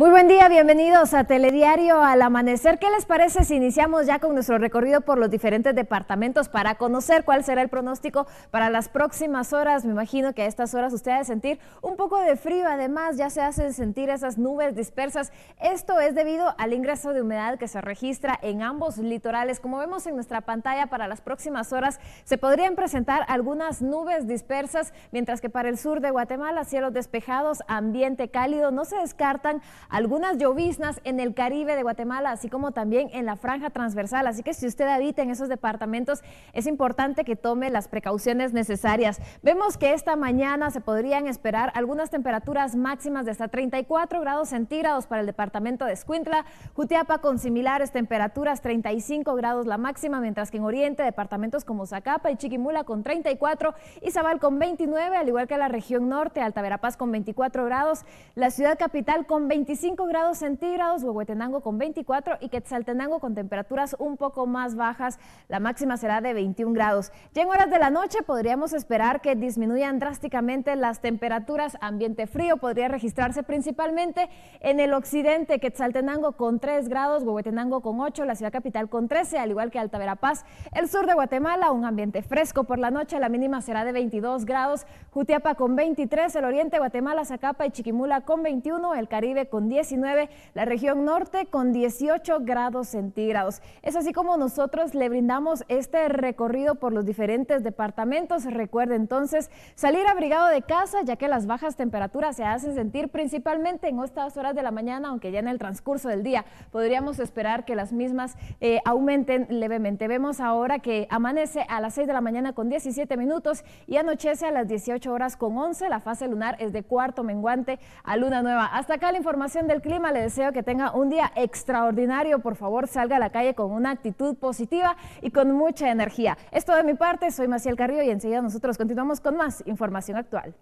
Muy buen día, bienvenidos a Telediario al Amanecer. ¿Qué les parece si iniciamos ya con nuestro recorrido por los diferentes departamentos para conocer cuál será el pronóstico para las próximas horas? Me imagino que a estas horas usted ha sentir un poco de frío, además ya se hacen sentir esas nubes dispersas. Esto es debido al ingreso de humedad que se registra en ambos litorales. Como vemos en nuestra pantalla, para las próximas horas se podrían presentar algunas nubes dispersas, mientras que para el sur de Guatemala, cielos despejados, ambiente cálido, no se descartan algunas lloviznas en el Caribe de Guatemala, así como también en la franja transversal. Así que si usted habita en esos departamentos, es importante que tome las precauciones necesarias. Vemos que esta mañana se podrían esperar algunas temperaturas máximas de hasta 34 grados centígrados para el departamento de Escuintla, Jutiapa con similares temperaturas, 35 grados la máxima, mientras que en Oriente departamentos como Zacapa y Chiquimula con 34 y Zabal con 29, al igual que la región norte, Alta Verapaz con 24 grados, la ciudad capital con 25 25 grados centígrados, Huehuetenango con 24 y Quetzaltenango con temperaturas un poco más bajas. La máxima será de 21 grados. Ya en horas de la noche podríamos esperar que disminuyan drásticamente las temperaturas. Ambiente frío podría registrarse principalmente en el occidente. Quetzaltenango con 3 grados, Huehuetenango con 8, la ciudad capital con 13, al igual que Alta Verapaz. El sur de Guatemala, un ambiente fresco por la noche. La mínima será de 22 grados. Jutiapa con 23, el oriente Guatemala, Zacapa y Chiquimula con 21, el Caribe con 19, la región norte con 18 grados centígrados. Es así como nosotros le brindamos este recorrido por los diferentes departamentos. Recuerde entonces salir abrigado de casa, ya que las bajas temperaturas se hacen sentir principalmente en estas horas de la mañana, aunque ya en el transcurso del día podríamos esperar que las mismas eh, aumenten levemente. Vemos ahora que amanece a las 6 de la mañana con 17 minutos y anochece a las 18 horas con 11. La fase lunar es de cuarto menguante a luna nueva. Hasta acá la información del clima, le deseo que tenga un día extraordinario. Por favor, salga a la calle con una actitud positiva y con mucha energía. Esto de mi parte, soy Maciel Carrillo y enseguida nosotros continuamos con más información actual.